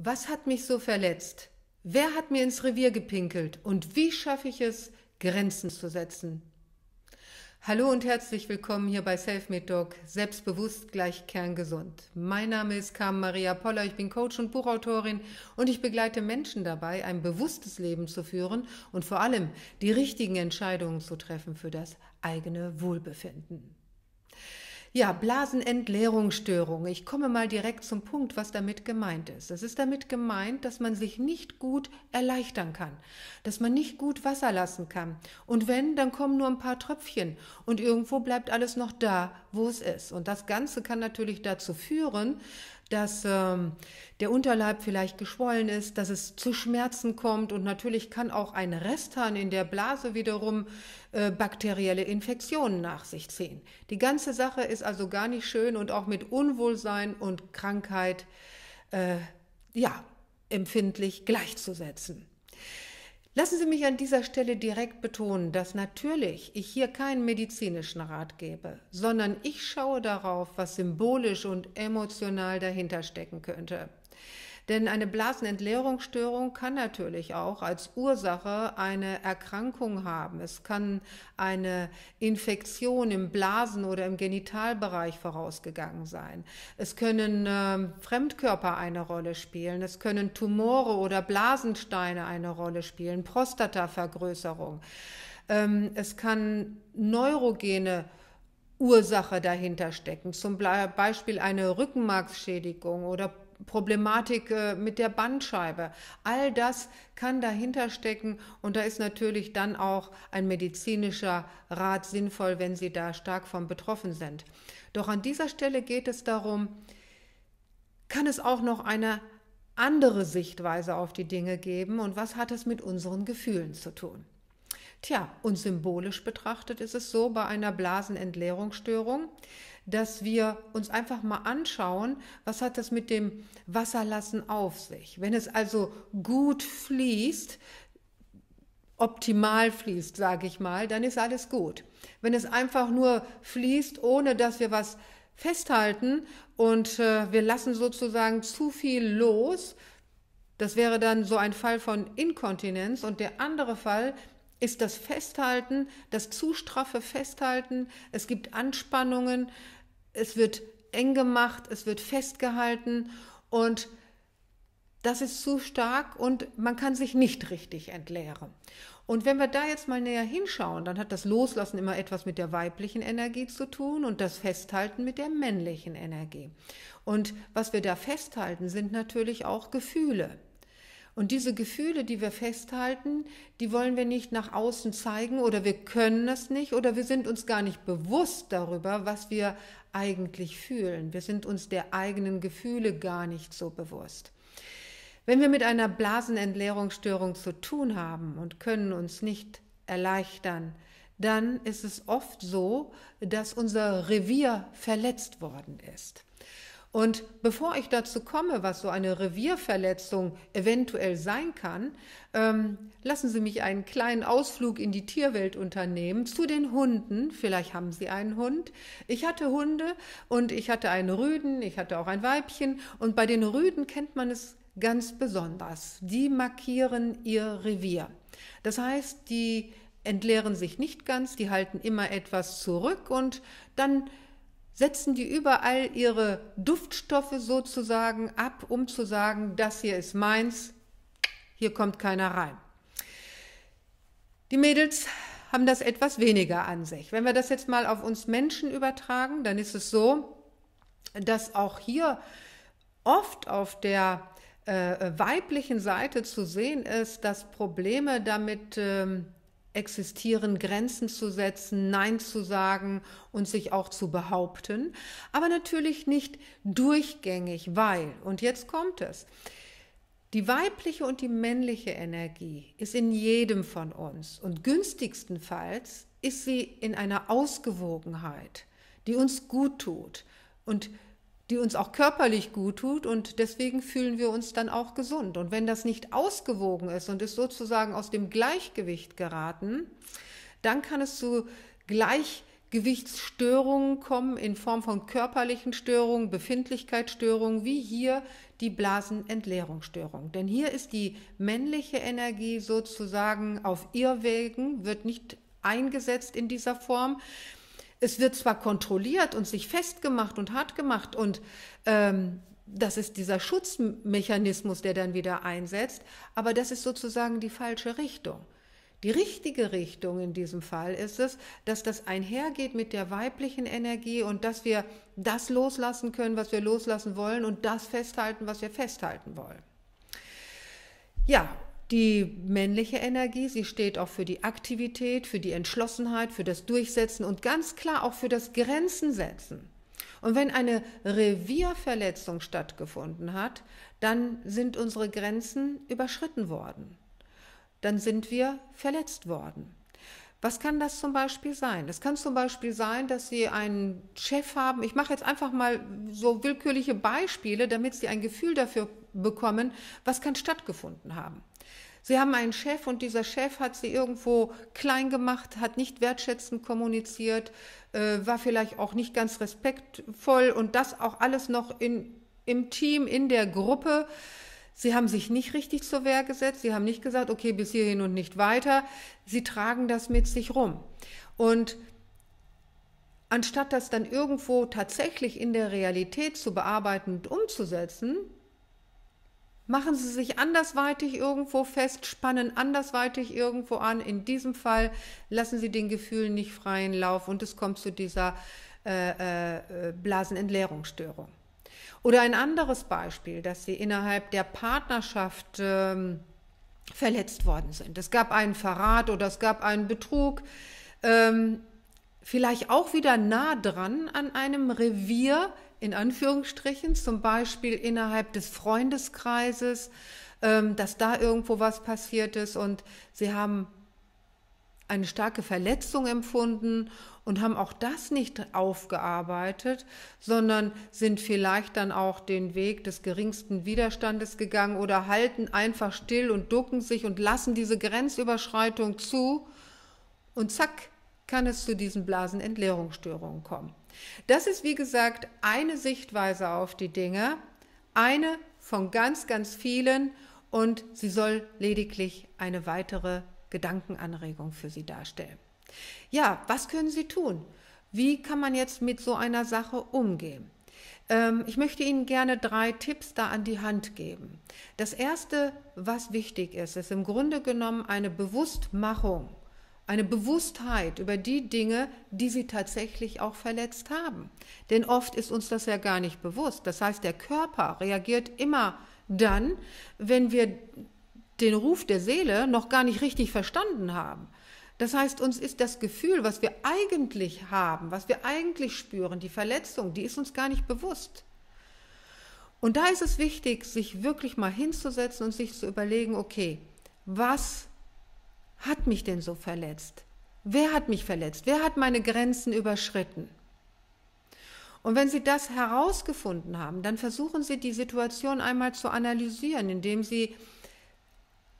Was hat mich so verletzt? Wer hat mir ins Revier gepinkelt? Und wie schaffe ich es, Grenzen zu setzen? Hallo und herzlich willkommen hier bei Selfmade Dog, selbstbewusst gleich kerngesund. Mein Name ist Carmen Maria Poller, ich bin Coach und Buchautorin und ich begleite Menschen dabei, ein bewusstes Leben zu führen und vor allem die richtigen Entscheidungen zu treffen für das eigene Wohlbefinden. Ja, Blasenentleerungsstörung. Ich komme mal direkt zum Punkt, was damit gemeint ist. Es ist damit gemeint, dass man sich nicht gut erleichtern kann, dass man nicht gut Wasser lassen kann. Und wenn, dann kommen nur ein paar Tröpfchen und irgendwo bleibt alles noch da, wo es ist. Und das Ganze kann natürlich dazu führen, dass ähm, der Unterleib vielleicht geschwollen ist, dass es zu Schmerzen kommt und natürlich kann auch ein Restharn in der Blase wiederum äh, bakterielle Infektionen nach sich ziehen. Die ganze Sache ist also gar nicht schön und auch mit Unwohlsein und Krankheit äh, ja empfindlich gleichzusetzen. Lassen Sie mich an dieser Stelle direkt betonen, dass natürlich ich hier keinen medizinischen Rat gebe, sondern ich schaue darauf, was symbolisch und emotional dahinter stecken könnte. Denn eine Blasenentleerungsstörung kann natürlich auch als Ursache eine Erkrankung haben. Es kann eine Infektion im Blasen- oder im Genitalbereich vorausgegangen sein. Es können äh, Fremdkörper eine Rolle spielen. Es können Tumore oder Blasensteine eine Rolle spielen. Prostatavergrößerung. Ähm, es kann neurogene Ursache dahinter stecken, zum Beispiel eine Rückenmarksschädigung oder Problematik äh, mit der Bandscheibe. All das kann dahinter stecken und da ist natürlich dann auch ein medizinischer Rat sinnvoll, wenn Sie da stark von betroffen sind. Doch an dieser Stelle geht es darum, kann es auch noch eine andere Sichtweise auf die Dinge geben und was hat es mit unseren Gefühlen zu tun? Tja, und symbolisch betrachtet ist es so bei einer Blasenentleerungsstörung, dass wir uns einfach mal anschauen, was hat das mit dem Wasserlassen auf sich. Wenn es also gut fließt, optimal fließt, sage ich mal, dann ist alles gut. Wenn es einfach nur fließt, ohne dass wir was festhalten und äh, wir lassen sozusagen zu viel los, das wäre dann so ein Fall von Inkontinenz und der andere Fall ist das Festhalten, das zu straffe Festhalten. Es gibt Anspannungen, es wird eng gemacht, es wird festgehalten und das ist zu stark und man kann sich nicht richtig entleeren. Und wenn wir da jetzt mal näher hinschauen, dann hat das Loslassen immer etwas mit der weiblichen Energie zu tun und das Festhalten mit der männlichen Energie. Und was wir da festhalten, sind natürlich auch Gefühle. Und diese Gefühle, die wir festhalten, die wollen wir nicht nach außen zeigen oder wir können das nicht oder wir sind uns gar nicht bewusst darüber, was wir eigentlich fühlen. Wir sind uns der eigenen Gefühle gar nicht so bewusst. Wenn wir mit einer Blasenentleerungsstörung zu tun haben und können uns nicht erleichtern, dann ist es oft so, dass unser Revier verletzt worden ist. Und bevor ich dazu komme, was so eine Revierverletzung eventuell sein kann, ähm, lassen Sie mich einen kleinen Ausflug in die Tierwelt unternehmen zu den Hunden. Vielleicht haben Sie einen Hund. Ich hatte Hunde und ich hatte einen Rüden, ich hatte auch ein Weibchen. Und bei den Rüden kennt man es ganz besonders. Die markieren ihr Revier. Das heißt, die entleeren sich nicht ganz, die halten immer etwas zurück und dann setzen die überall ihre Duftstoffe sozusagen ab, um zu sagen, das hier ist meins, hier kommt keiner rein. Die Mädels haben das etwas weniger an sich. Wenn wir das jetzt mal auf uns Menschen übertragen, dann ist es so, dass auch hier oft auf der äh, weiblichen Seite zu sehen ist, dass Probleme damit ähm, existieren, Grenzen zu setzen, Nein zu sagen und sich auch zu behaupten, aber natürlich nicht durchgängig, weil, und jetzt kommt es, die weibliche und die männliche Energie ist in jedem von uns und günstigstenfalls ist sie in einer Ausgewogenheit, die uns gut tut und die uns auch körperlich gut tut und deswegen fühlen wir uns dann auch gesund. Und wenn das nicht ausgewogen ist und ist sozusagen aus dem Gleichgewicht geraten, dann kann es zu Gleichgewichtsstörungen kommen in Form von körperlichen Störungen, Befindlichkeitsstörungen, wie hier die Blasenentleerungsstörung. Denn hier ist die männliche Energie sozusagen auf Irrwegen, wird nicht eingesetzt in dieser Form. Es wird zwar kontrolliert und sich festgemacht und hart gemacht und ähm, das ist dieser Schutzmechanismus, der dann wieder einsetzt, aber das ist sozusagen die falsche Richtung. Die richtige Richtung in diesem Fall ist es, dass das einhergeht mit der weiblichen Energie und dass wir das loslassen können, was wir loslassen wollen und das festhalten, was wir festhalten wollen. Ja, die männliche Energie, sie steht auch für die Aktivität, für die Entschlossenheit, für das Durchsetzen und ganz klar auch für das Grenzen setzen. Und wenn eine Revierverletzung stattgefunden hat, dann sind unsere Grenzen überschritten worden. Dann sind wir verletzt worden. Was kann das zum Beispiel sein? Das kann zum Beispiel sein, dass Sie einen Chef haben. Ich mache jetzt einfach mal so willkürliche Beispiele, damit Sie ein Gefühl dafür bekommen, was kann stattgefunden haben. Sie haben einen Chef und dieser Chef hat sie irgendwo klein gemacht, hat nicht wertschätzend kommuniziert, äh, war vielleicht auch nicht ganz respektvoll und das auch alles noch in, im Team, in der Gruppe. Sie haben sich nicht richtig zur Wehr gesetzt. Sie haben nicht gesagt, okay, bis hierhin und nicht weiter. Sie tragen das mit sich rum. Und anstatt das dann irgendwo tatsächlich in der Realität zu bearbeiten und umzusetzen, machen Sie sich andersweitig irgendwo fest, spannen andersweitig irgendwo an. In diesem Fall lassen Sie den Gefühlen nicht freien Lauf und es kommt zu dieser äh, äh, Blasenentleerungsstörung. Oder ein anderes Beispiel, dass Sie innerhalb der Partnerschaft ähm, verletzt worden sind. Es gab einen Verrat oder es gab einen Betrug. Ähm, vielleicht auch wieder nah dran an einem Revier, in Anführungsstrichen, zum Beispiel innerhalb des Freundeskreises, ähm, dass da irgendwo was passiert ist und sie haben eine starke Verletzung empfunden und haben auch das nicht aufgearbeitet, sondern sind vielleicht dann auch den Weg des geringsten Widerstandes gegangen oder halten einfach still und ducken sich und lassen diese Grenzüberschreitung zu und zack kann es zu diesen Blasenentleerungsstörungen kommen. Das ist, wie gesagt, eine Sichtweise auf die Dinge, eine von ganz, ganz vielen und sie soll lediglich eine weitere Gedankenanregung für Sie darstellen. Ja, was können Sie tun? Wie kann man jetzt mit so einer Sache umgehen? Ähm, ich möchte Ihnen gerne drei Tipps da an die Hand geben. Das Erste, was wichtig ist, ist im Grunde genommen eine Bewusstmachung eine Bewusstheit über die Dinge, die sie tatsächlich auch verletzt haben. Denn oft ist uns das ja gar nicht bewusst. Das heißt, der Körper reagiert immer dann, wenn wir den Ruf der Seele noch gar nicht richtig verstanden haben. Das heißt, uns ist das Gefühl, was wir eigentlich haben, was wir eigentlich spüren, die Verletzung, die ist uns gar nicht bewusst. Und da ist es wichtig, sich wirklich mal hinzusetzen und sich zu überlegen, okay, was hat mich denn so verletzt? Wer hat mich verletzt? Wer hat meine Grenzen überschritten? Und wenn Sie das herausgefunden haben, dann versuchen Sie die Situation einmal zu analysieren, indem Sie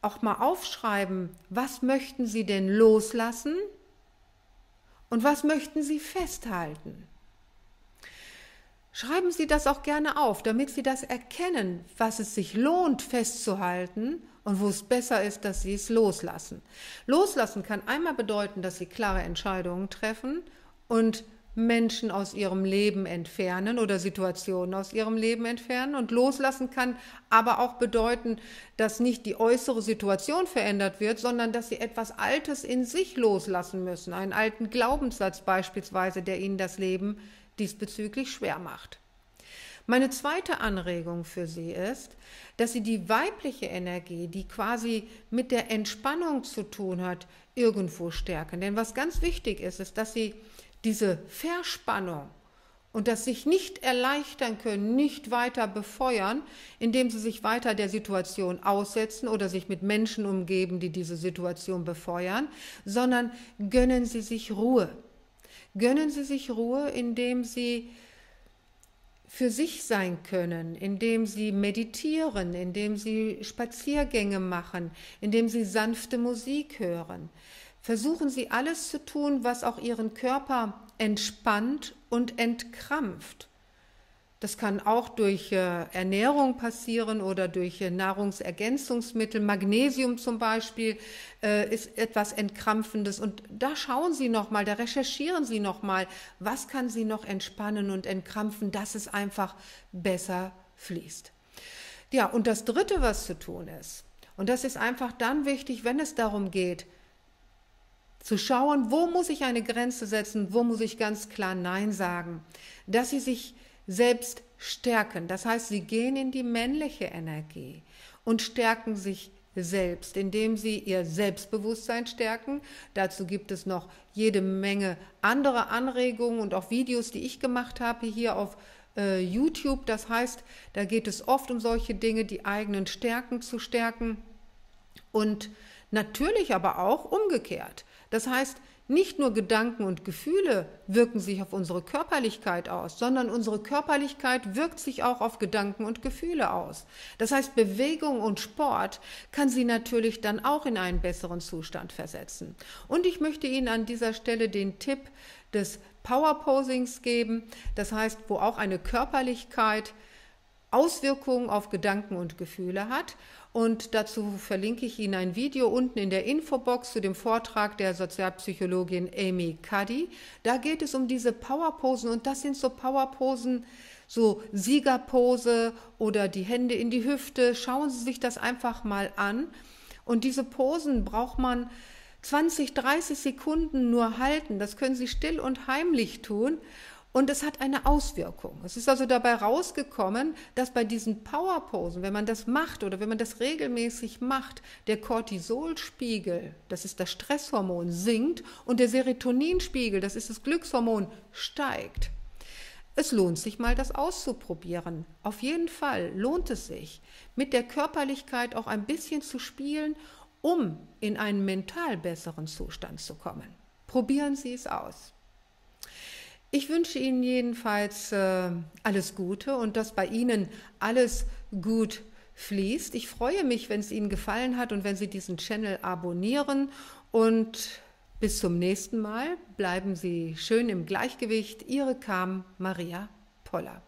auch mal aufschreiben, was möchten Sie denn loslassen und was möchten Sie festhalten. Schreiben Sie das auch gerne auf, damit wir das erkennen, was es sich lohnt festzuhalten und wo es besser ist, dass Sie es loslassen. Loslassen kann einmal bedeuten, dass Sie klare Entscheidungen treffen und Menschen aus ihrem Leben entfernen oder Situationen aus ihrem Leben entfernen. Und loslassen kann aber auch bedeuten, dass nicht die äußere Situation verändert wird, sondern dass sie etwas Altes in sich loslassen müssen. Einen alten Glaubenssatz beispielsweise, der ihnen das Leben diesbezüglich schwer macht. Meine zweite Anregung für Sie ist, dass Sie die weibliche Energie, die quasi mit der Entspannung zu tun hat, irgendwo stärken. Denn was ganz wichtig ist, ist, dass Sie diese Verspannung und das sich nicht erleichtern können, nicht weiter befeuern, indem sie sich weiter der Situation aussetzen oder sich mit Menschen umgeben, die diese Situation befeuern, sondern gönnen sie sich Ruhe. Gönnen Sie sich Ruhe, indem Sie für sich sein können, indem sie meditieren, indem sie Spaziergänge machen, indem sie sanfte Musik hören. Versuchen Sie alles zu tun, was auch Ihren Körper entspannt und entkrampft. Das kann auch durch äh, Ernährung passieren oder durch äh, Nahrungsergänzungsmittel. Magnesium zum Beispiel äh, ist etwas Entkrampfendes. Und da schauen Sie nochmal, da recherchieren Sie nochmal, was kann Sie noch entspannen und entkrampfen, dass es einfach besser fließt. Ja, und das Dritte, was zu tun ist, und das ist einfach dann wichtig, wenn es darum geht, zu schauen, wo muss ich eine Grenze setzen, wo muss ich ganz klar Nein sagen, dass sie sich selbst stärken. Das heißt, sie gehen in die männliche Energie und stärken sich selbst, indem sie ihr Selbstbewusstsein stärken. Dazu gibt es noch jede Menge andere Anregungen und auch Videos, die ich gemacht habe hier auf äh, YouTube. Das heißt, da geht es oft um solche Dinge, die eigenen Stärken zu stärken und natürlich aber auch umgekehrt. Das heißt, nicht nur Gedanken und Gefühle wirken sich auf unsere Körperlichkeit aus, sondern unsere Körperlichkeit wirkt sich auch auf Gedanken und Gefühle aus. Das heißt, Bewegung und Sport kann sie natürlich dann auch in einen besseren Zustand versetzen. Und ich möchte Ihnen an dieser Stelle den Tipp des Power Posings geben, das heißt, wo auch eine Körperlichkeit Auswirkungen auf Gedanken und Gefühle hat. Und dazu verlinke ich Ihnen ein Video unten in der Infobox zu dem Vortrag der Sozialpsychologin Amy Cuddy. Da geht es um diese Powerposen und das sind so Powerposen, so Siegerpose oder die Hände in die Hüfte. Schauen Sie sich das einfach mal an. Und diese Posen braucht man 20, 30 Sekunden nur halten. Das können Sie still und heimlich tun. Und es hat eine Auswirkung. Es ist also dabei rausgekommen, dass bei diesen Powerposen, wenn man das macht oder wenn man das regelmäßig macht, der Cortisolspiegel, das ist das Stresshormon, sinkt und der Serotoninspiegel, das ist das Glückshormon, steigt. Es lohnt sich mal, das auszuprobieren. Auf jeden Fall lohnt es sich, mit der Körperlichkeit auch ein bisschen zu spielen, um in einen mental besseren Zustand zu kommen. Probieren Sie es aus. Ich wünsche Ihnen jedenfalls äh, alles Gute und dass bei Ihnen alles gut fließt. Ich freue mich, wenn es Ihnen gefallen hat und wenn Sie diesen Channel abonnieren. Und bis zum nächsten Mal. Bleiben Sie schön im Gleichgewicht. Ihre Kam Maria Poller.